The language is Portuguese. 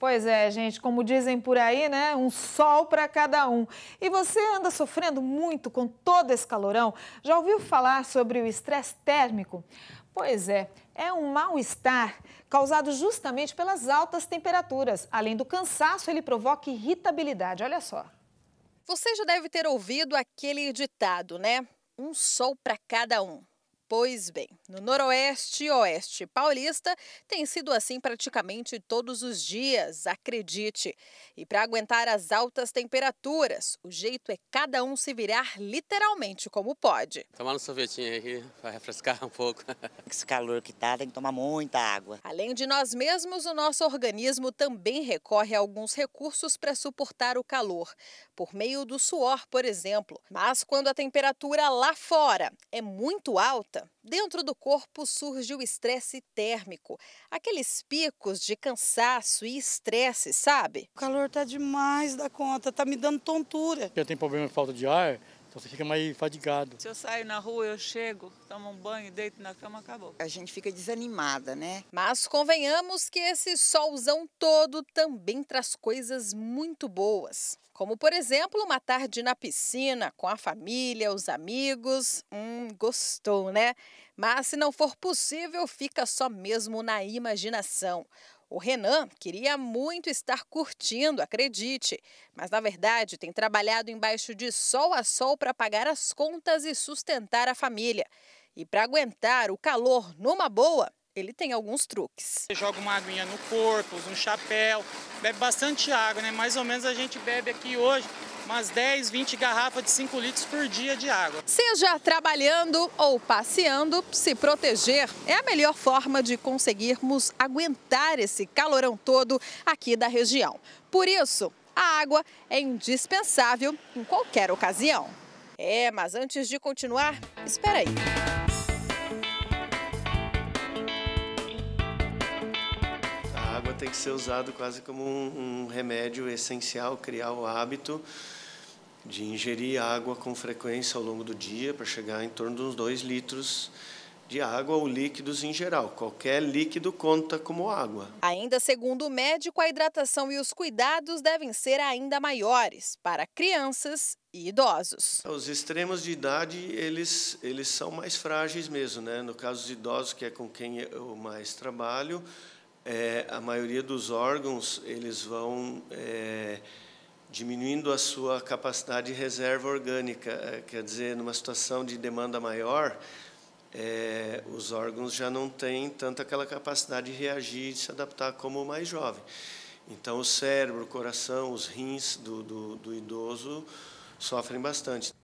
Pois é, gente, como dizem por aí, né? Um sol para cada um. E você anda sofrendo muito com todo esse calorão? Já ouviu falar sobre o estresse térmico? Pois é, é um mal-estar causado justamente pelas altas temperaturas. Além do cansaço, ele provoca irritabilidade. Olha só. Você já deve ter ouvido aquele ditado, né? Um sol para cada um. Pois bem, no Noroeste e Oeste paulista tem sido assim praticamente todos os dias, acredite. E para aguentar as altas temperaturas, o jeito é cada um se virar literalmente como pode. Tomar um sorvetinho aqui para refrescar um pouco. Esse calor que tá, tem que tomar muita água. Além de nós mesmos, o nosso organismo também recorre a alguns recursos para suportar o calor, por meio do suor, por exemplo. Mas quando a temperatura lá fora é muito alta, Dentro do corpo surge o estresse térmico, aqueles picos de cansaço e estresse, sabe? O calor tá demais da conta, tá me dando tontura. Eu tenho problema de falta de ar, então você fica mais fatigado. Se eu saio na rua, eu chego, tomo um banho, deito na cama, acabou. A gente fica desanimada, né? Mas convenhamos que esse solzão todo também traz coisas muito boas. Como, por exemplo, uma tarde na piscina, com a família, os amigos. Hum, gostou, né? Mas se não for possível, fica só mesmo na imaginação. O Renan queria muito estar curtindo, acredite, mas na verdade tem trabalhado embaixo de sol a sol para pagar as contas e sustentar a família. E para aguentar o calor numa boa, ele tem alguns truques. joga uma aguinha no corpo, usa um chapéu, bebe bastante água, né? Mais ou menos a gente bebe aqui hoje umas 10, 20 garrafas de 5 litros por dia de água. Seja trabalhando ou passeando, se proteger é a melhor forma de conseguirmos aguentar esse calorão todo aqui da região. Por isso, a água é indispensável em qualquer ocasião. É, mas antes de continuar, espera aí. tem que ser usado quase como um, um remédio essencial, criar o hábito de ingerir água com frequência ao longo do dia para chegar em torno dos dois 2 litros de água ou líquidos em geral. Qualquer líquido conta como água. Ainda segundo o médico, a hidratação e os cuidados devem ser ainda maiores para crianças e idosos. Os extremos de idade, eles, eles são mais frágeis mesmo, né? No caso dos idosos, que é com quem eu mais trabalho, é, a maioria dos órgãos eles vão é, diminuindo a sua capacidade de reserva orgânica. É, quer dizer, numa situação de demanda maior, é, os órgãos já não têm tanta aquela capacidade de reagir, de se adaptar como o mais jovem. Então, o cérebro, o coração, os rins do, do, do idoso sofrem bastante.